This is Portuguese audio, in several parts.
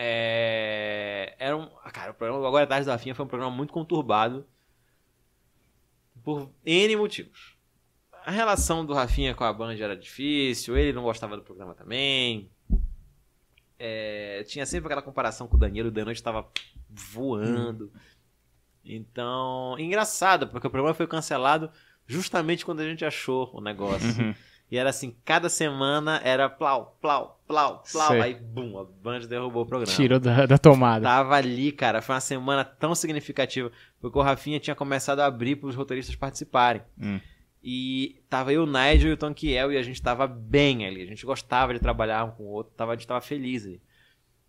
É, era um, ah, cara, o programa Agora é Tarde da Finha foi um programa muito conturbado por N motivos. A relação do Rafinha com a Band era difícil, ele não gostava do programa também. É, tinha sempre aquela comparação com o Danilo, o Danilo estava voando. Então, engraçado, porque o programa foi cancelado justamente quando a gente achou o negócio. Uhum. E era assim, cada semana era plau, plau, plau, plau. Sei. Aí, bum, a Band derrubou o programa. Tirou da, da, tomada. Tava ali, cara. Foi uma semana tão significativa. Porque o Rafinha tinha começado a abrir para os roteiristas participarem. Hum. E tava eu, o Nigel e o Tom Kiel. E a gente tava bem ali. A gente gostava de trabalhar um com o outro. Tava, a gente tava feliz ali.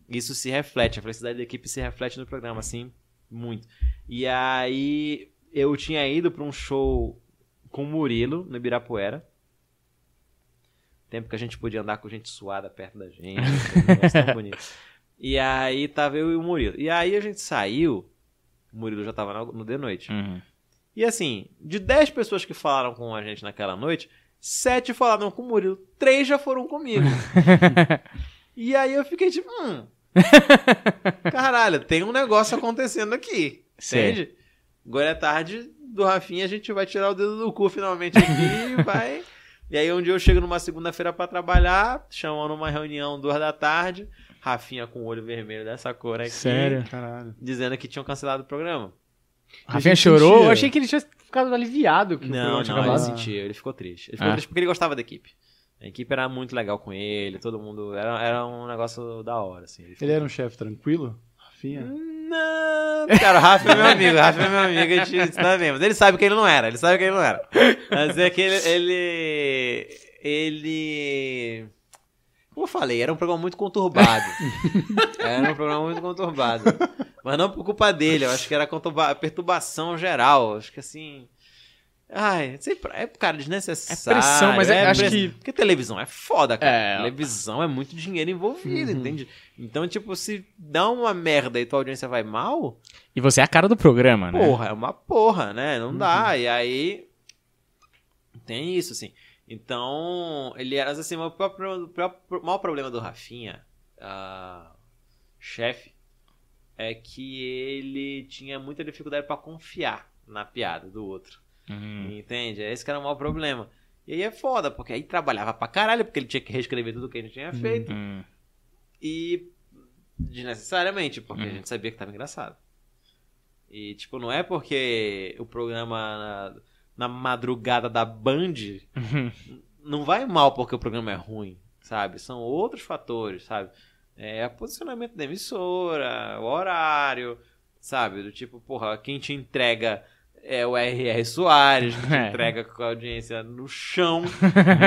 Isso se reflete. A felicidade da equipe se reflete no programa, assim, muito. E aí, eu tinha ido para um show com o Murilo, no Ibirapuera. Tempo que a gente podia andar com gente suada perto da gente. tão bonito. E aí tava eu e o Murilo. E aí a gente saiu. O Murilo já tava no de noite. Uhum. E assim, de 10 pessoas que falaram com a gente naquela noite, sete falaram com o Murilo, três já foram comigo. e aí eu fiquei tipo, hum, caralho, tem um negócio acontecendo aqui, entende? Sim. Agora é tarde do Rafinha, a gente vai tirar o dedo do cu finalmente aqui e vai e aí um dia eu chego numa segunda-feira para trabalhar, chamando uma reunião duas da tarde, Rafinha com o olho vermelho dessa cor aqui. Sério? Caralho. Dizendo que tinham cancelado o programa. Rafinha chorou? Sentiu. Eu achei que ele tinha ficado aliviado. Que não, o não, ele sentiu, ele ficou triste. Ele ficou é. triste porque ele gostava da equipe. A equipe era muito legal com ele, todo mundo. Era, era um negócio da hora, assim. Ele, ficou... ele era um chefe tranquilo? Rafinha? Hum, não, cara, o Rafa é meu amigo, o Rafa é meu amigo, a gente se bem. Mas ele sabe que ele não era, ele sabe que ele não era. Mas é que ele. Ele. ele... Como eu falei, era um programa muito conturbado. era um programa muito conturbado. Mas não por culpa dele, eu acho que era a perturbação geral. acho que assim. Ai, é sempre, é, cara, desnecessário. É pressão, mas é, é acho que... Porque televisão é foda, cara. É... Televisão é muito dinheiro envolvido, uhum. entende? Então, tipo, se dá uma merda e tua audiência vai mal... E você é a cara do programa, porra, né? Porra, é uma porra, né? Não uhum. dá. E aí... Tem isso, assim. Então, ele era assim, o próprio, o maior problema do Rafinha, ah, chefe, é que ele tinha muita dificuldade para confiar na piada do outro. Uhum. Entende? Esse que era o maior problema. E aí é foda, porque aí trabalhava pra caralho, porque ele tinha que reescrever tudo que ele tinha uhum. feito. Uhum. E desnecessariamente, porque uhum. a gente sabia que tava engraçado. E, tipo, não é porque o programa na, na madrugada da Band uhum. não vai mal porque o programa é ruim, sabe? São outros fatores, sabe? É o é posicionamento da emissora, o horário, sabe? Do tipo, porra, quem te entrega é o R.R. Soares, que é. é. entrega com a audiência no chão.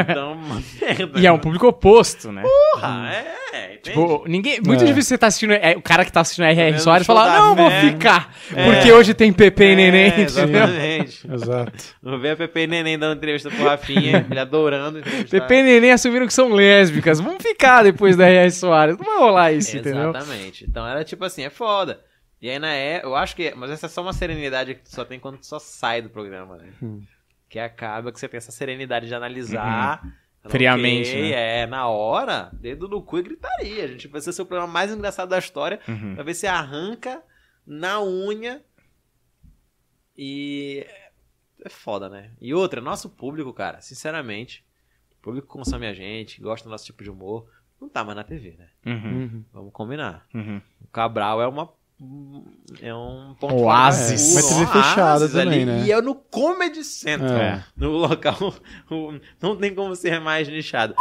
então, é uma merda. E é um né? público oposto, né? Porra, uhum. é. Entende? Tipo, ninguém, muito é. difícil você tá assistindo. É, o cara que tá assistindo R.R. Soares falar, não, vou ficar, é. porque hoje tem Pepe e Neném. Exatamente. Exato. Não vê a Pepe e Neném dando entrevista pro Rafinha, ele adorando. Pepe e Neném assumiram que são lésbicas. Vamos ficar depois da R.R. Soares. Não vai rolar isso, Exatamente. entendeu? Exatamente. Então era tipo assim, é foda. E aí na é, eu acho que, mas essa é só uma serenidade que tu só tem quando tu só sai do programa, né? Hum. Que acaba que você tem essa serenidade de analisar uhum. friamente, okay, né? É, na hora, dedo no cu e gritaria. A gente vai tipo, ser é o programa mais engraçado da história, uhum. pra ver se arranca na unha e é foda, né? E outra, nosso público, cara, sinceramente, o público que consome a gente, gosta do nosso tipo de humor, não tá mais na TV, né? Uhum. uhum. Vamos combinar. Uhum. O Cabral é uma é um ponto Oasis. Mas TV fechada também, ali, né? E é no Comedy Center É. No local. Não tem como ser mais nichado.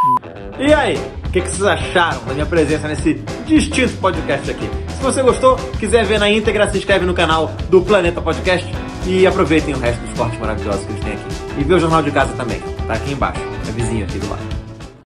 E aí, o que, que, vocês acharam da minha presença nesse distinto podcast aqui? Se você gostou, quiser ver na íntegra, se inscreve no canal do Planeta Podcast e aproveitem o resto dos cortes maravilhosos que eles têm aqui. E vê o Jornal de Casa também, tá aqui embaixo. É vizinho aqui do lado.